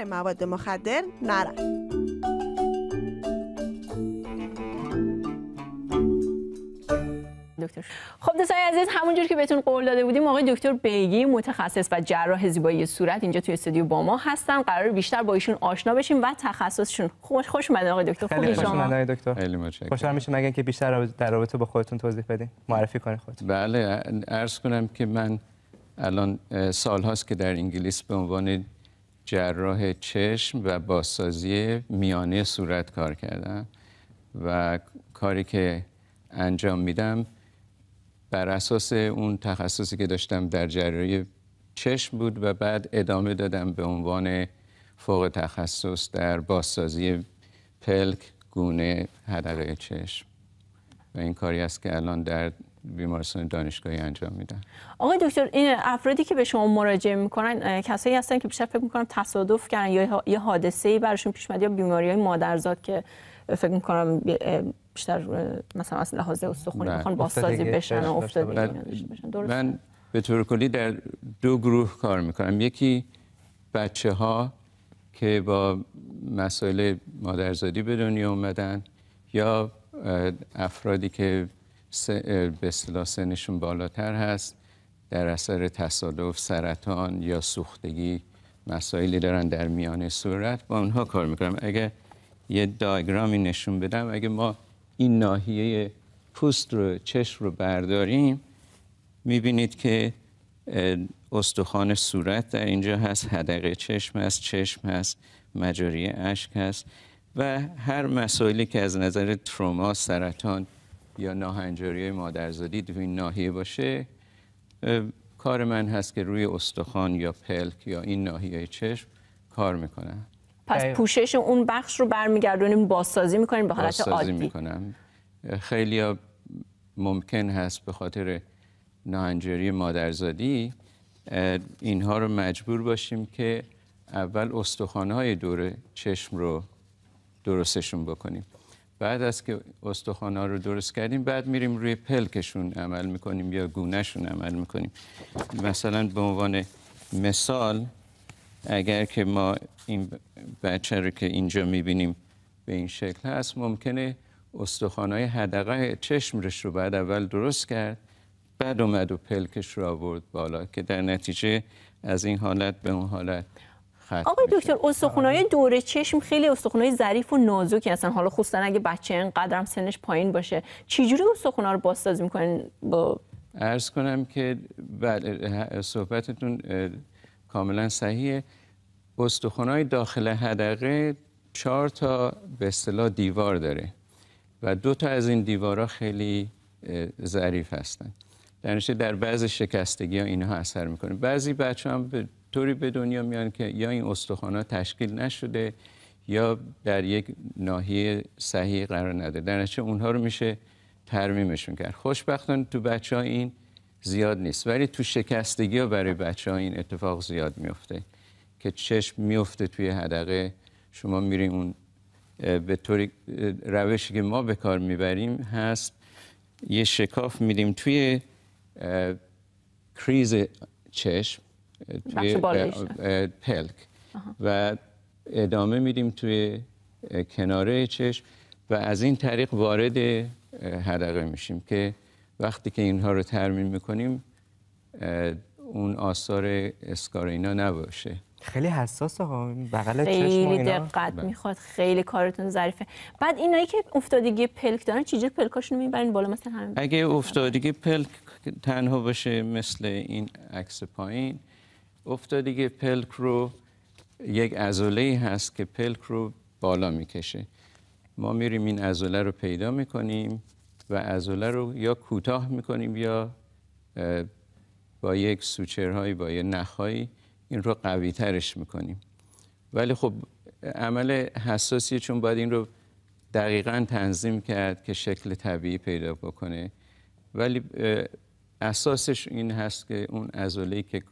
مواد مخدر نرن خب دوستان عزیز همونجور که بهتون قول داده بودیم آقای دکتر بیگی متخصص و جراح زیبایی صورت اینجا توی استودیو با ما هستن قرار بیشتر با ایشون آشنا بشیم و تخصصشون خوش خوش آقای دکتر خیلی خوش آقای دکتر خیلی متشکرم خوشحال میشم اگه که بیشتر در رابطه با خودتون توضیح بدین معرفی کنید خودتون بله عرض کنم که من الان هاست که در انگلیس به عنوان جراح چشم و بازسازی میانه صورت کار کردم و کاری که انجام میدم بر اساس اون تخصصی که داشتم در جراحی چشم بود و بعد ادامه دادم به عنوان فوق تخصص در بازسازی پلک گونه هدقه چشم و این کاری است که الان در بیمارستان دانشگاهی انجام میدن آقای دکتر این افرادی که به شما مراجعه میکنن کسایی هستن که بیشتر فکر میکنم تصادف کردن یا یه حادثه ای براشون پیش یا بیماری های مادرزاد که فکر میکنم بیشتر مثلا از لحاظ استخونی میخوان بازسازی بشن و افتادگی من به طور کلی در دو گروه کار میکنم یکی بچه ها که با مسائل مادرزادی به دنیا اومدن یا افرادی که به اصطلاح سنشون بالاتر هست در اثر تصادف سرطان یا سوختگی مسائلی دارن در میان صورت با اونها کار میکنم اگه یه دایگرامی نشون بدم اگه ما این ناحیه پوست رو چشم رو برداریم میبینید که استخوان صورت در اینجا هست هدقه چشم هست چشم هست مجاری اشک هست و هر مسائلی که از نظر تروما سرطان یا ناهنجاری مادرزادی در این ناحیه باشه کار من هست که روی استخوان یا پلک یا این ناحیه چشم کار میکنم پس پوشش اون بخش رو برمیگردونیم بازسازی میکنیم به حالت عادی میکنم خیلی ممکن هست به خاطر ناهنجاری مادرزادی اینها رو مجبور باشیم که اول استخوانهای دور چشم رو درستشون بکنیم بعد از که استخوان‌ها رو درست کردیم بعد میریم روی پلکشون عمل میکنیم یا گونهشون عمل میکنیم مثلا به عنوان مثال اگر که ما این بچه رو که اینجا میبینیم به این شکل هست ممکنه استخوان‌های حدقه چشمش رو بعد اول درست کرد بعد اومد و پلکش رو آورد بالا که در نتیجه از این حالت به اون حالت خط آقای دکتر استخونای دور چشم خیلی استخونای ظریف و نازکی هستن حالا خصوصا اگه بچه هم سنش پایین باشه چجوری استخونا رو بازسازی میکنین با عرض کنم که بله، صحبتتون کاملا صحیحه استخونای داخل حدقه چهار تا به اصطلاح دیوار داره و دو تا از این دیوارها خیلی ظریف هستن در در بعض شکستگی ها اینها اثر میکنه بعضی بچه هم به طوری به دنیا میان که یا این استخوان‌ها تشکیل نشده یا در یک ناحیه صحیح قرار نداره در اونها رو میشه ترمیمشون کرد خوشبختانه تو بچه ها این زیاد نیست ولی تو شکستگی ها برای بچه ها این اتفاق زیاد میفته که چشم میفته توی حدقه شما میریم اون به طوری روشی که ما به کار میبریم هست یه شکاف میدیم توی کریز چشم توی پلک و ادامه میدیم توی کناره چشم و از این طریق وارد حدقه میشیم که وقتی که اینها رو ترمیم میکنیم اون آثار اسکارینا نباشه خیلی حساس ها بغل خیلی دقت بله. میخواد خیلی کارتون ظریفه بعد اینایی که افتادگی پلک دارن چجوری پلکاشون میبرین بالا مثلا همین اگه افتادگی پلک تنها باشه مثل این عکس پایین که پلک رو یک ای هست که پلک رو بالا میکشه ما میریم این ازوله رو پیدا میکنیم و ازوله رو یا کوتاه میکنیم یا با یک سوچرهایی با یه نخهایی این رو قوی ترش میکنیم ولی خب عمل حساسیه چون باید این رو دقیقا تنظیم کرد که شکل طبیعی پیدا بکنه ولی اساسش این هست که اون ازولهی که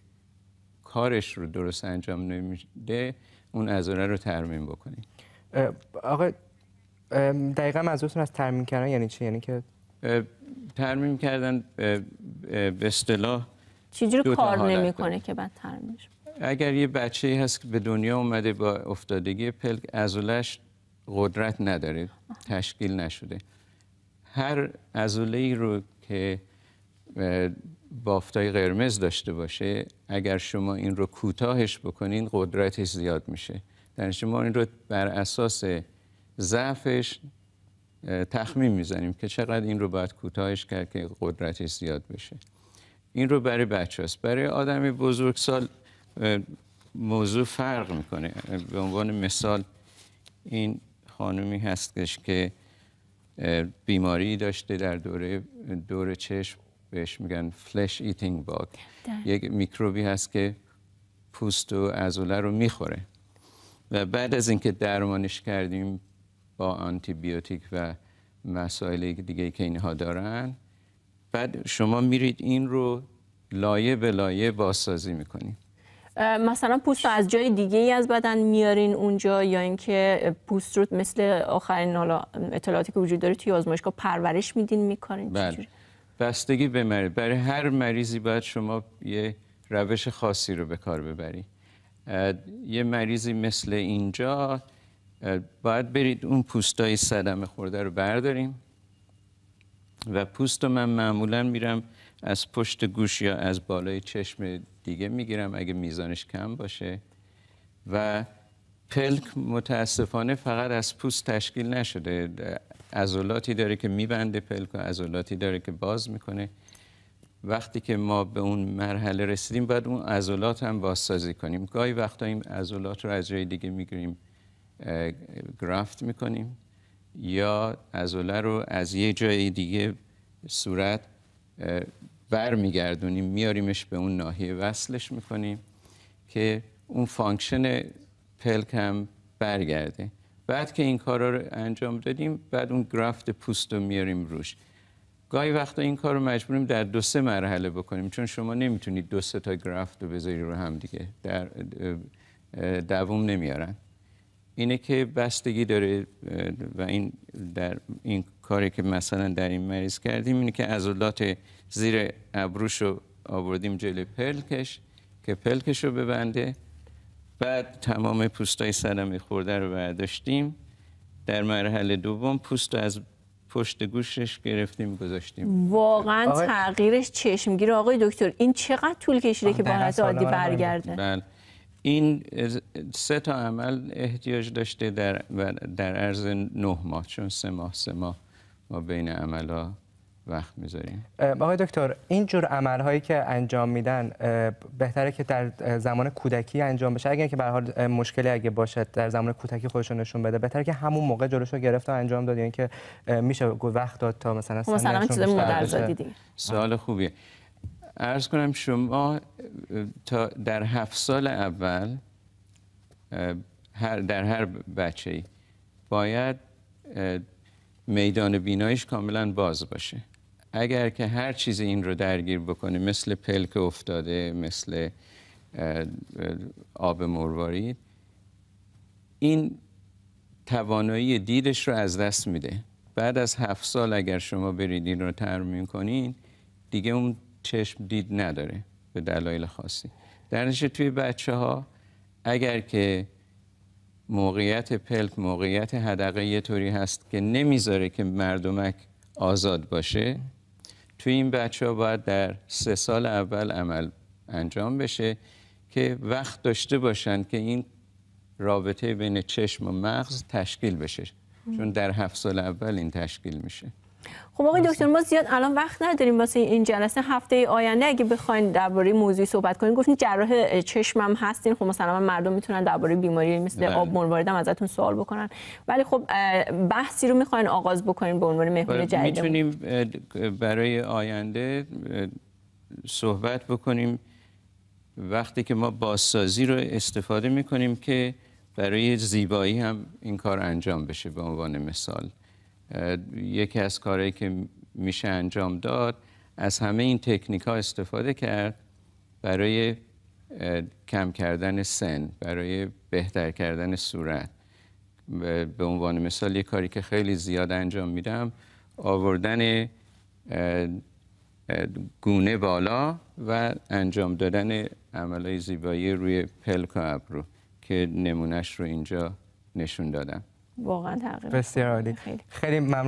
کارش رو درست انجام نمیده اون عضله رو ترمیم بکنیم آقا دقیقا منظورتون از ترمیم کردن یعنی چی یعنی که ترمیم کردن به اصطلاح رو کار نمیکنه که بعد ترمیمش اگر یه بچه ای هست که به دنیا اومده با افتادگی پلک ازولش قدرت نداره تشکیل نشده هر ازوله ای رو که بافتای قرمز داشته باشه اگر شما این رو کوتاهش بکنین قدرتش زیاد میشه در یعنی شما این رو بر اساس ضعفش تخمین میزنیم که چقدر این رو باید کوتاهش کرد که قدرتش زیاد بشه این رو برای بچه هست. برای آدم بزرگسال موضوع فرق میکنه به عنوان مثال این خانومی هستش که بیماری داشته در دوره, دور چشم بهش میگن فلش ایتینگ باگ یک میکروبی هست که پوست و ازوله رو میخوره و بعد از اینکه درمانش کردیم با آنتی بیوتیک و مسائل دیگه که اینها دارن بعد شما میرید این رو لایه به لایه بازسازی میکنید مثلا پوست رو از جای دیگه ای از بدن میارین اونجا یا اینکه پوست رو مثل آخرین حالا اطلاعاتی که وجود داره توی آزمایشگاه پرورش میدین میکنین بستگی به مریض برای هر مریضی باید شما یه روش خاصی رو به کار ببرید یه مریضی مثل اینجا باید برید اون پوستای صدم خورده رو برداریم و پوست رو من معمولا میرم از پشت گوش یا از بالای چشم دیگه میگیرم اگه میزانش کم باشه و پلک متاسفانه فقط از پوست تشکیل نشده عضلاتی داره که میبنده پلک و عضلاتی داره که باز میکنه وقتی که ما به اون مرحله رسیدیم باید اون عضلات هم بازسازی کنیم گاهی وقتا این عضلات رو از جای دیگه میگیریم گرافت میکنیم یا عضله رو از یه جای دیگه صورت برمیگردونیم میاریمش به اون ناحیه وصلش میکنیم که اون فانکشن پلک هم برگرده بعد که این کارا رو انجام دادیم بعد اون گرافت پوست رو میاریم روش گاهی وقتا این کار رو مجبوریم در دو سه مرحله بکنیم چون شما نمیتونید دو سه تا گرافت رو بذاری رو هم دیگه در دوام نمیارن اینه که بستگی داره و این در این کاری که مثلا در این مریض کردیم اینه که عضلات زیر ابروش رو آوردیم جلوی پلکش که پلکش رو ببنده بعد تمام های می خورده رو برداشتیم در مرحله دوم پوست از پشت گوشش گرفتیم گذاشتیم واقعا تغییرش تغییرش چشمگیر آقای دکتر این چقدر طول کشیده که باید عادی آره، آره. برگرده بله. این سه تا عمل احتیاج داشته در, در عرض نه ماه چون سه ماه سه ماه ما بین عملها وقت میذاریم آقای دکتر اینجور عملهایی که انجام میدن بهتره که در زمان کودکی انجام بشه اگر که به حال مشکلی اگه باشد در زمان کودکی خودشون نشون بده بهتره که همون موقع جلوشو گرفت و انجام داد یعنی که میشه وقت داد تا مثلا مثلا چیز سوال خوبیه عرض کنم شما تا در هفت سال اول هر در هر بچه باید میدان بینایش کاملا باز باشه اگر که هر چیز این رو درگیر بکنه مثل پلک افتاده مثل آب مرواری این توانایی دیدش رو از دست میده بعد از هفت سال اگر شما برید این رو ترمیم کنین دیگه اون چشم دید نداره به دلایل خاصی در توی بچه ها اگر که موقعیت پلک موقعیت هدقه یه طوری هست که نمیذاره که مردمک آزاد باشه توی این بچه ها باید در سه سال اول عمل انجام بشه که وقت داشته باشند که این رابطه بین چشم و مغز تشکیل بشه چون در هفت سال اول این تشکیل میشه خب آقای دکتر ما زیاد الان وقت نداریم واسه این جلسه هفته آینده اگه بخواین درباره موضوعی صحبت کنیم گفتین جراح چشمم هستین خب مثلا مردم میتونن درباره بیماری مثل بله. آب مروارید ازتون سوال بکنن ولی خب بحثی رو میخواین آغاز بکنین به عنوان مهمون بله، جدید میتونیم برای آینده صحبت بکنیم وقتی که ما بازسازی رو استفاده میکنیم که برای زیبایی هم این کار انجام بشه به عنوان مثال یکی از کارهایی که میشه انجام داد از همه این تکنیک ها استفاده کرد برای کم کردن سن برای بهتر کردن صورت به عنوان مثال یک کاری که خیلی زیاد انجام میدم آوردن گونه بالا و انجام دادن عملای زیبایی روی پلک و ابرو که نمونهش رو اینجا نشون دادم واقعا تغییر بسیار عالی خیلی, خیلی ممنون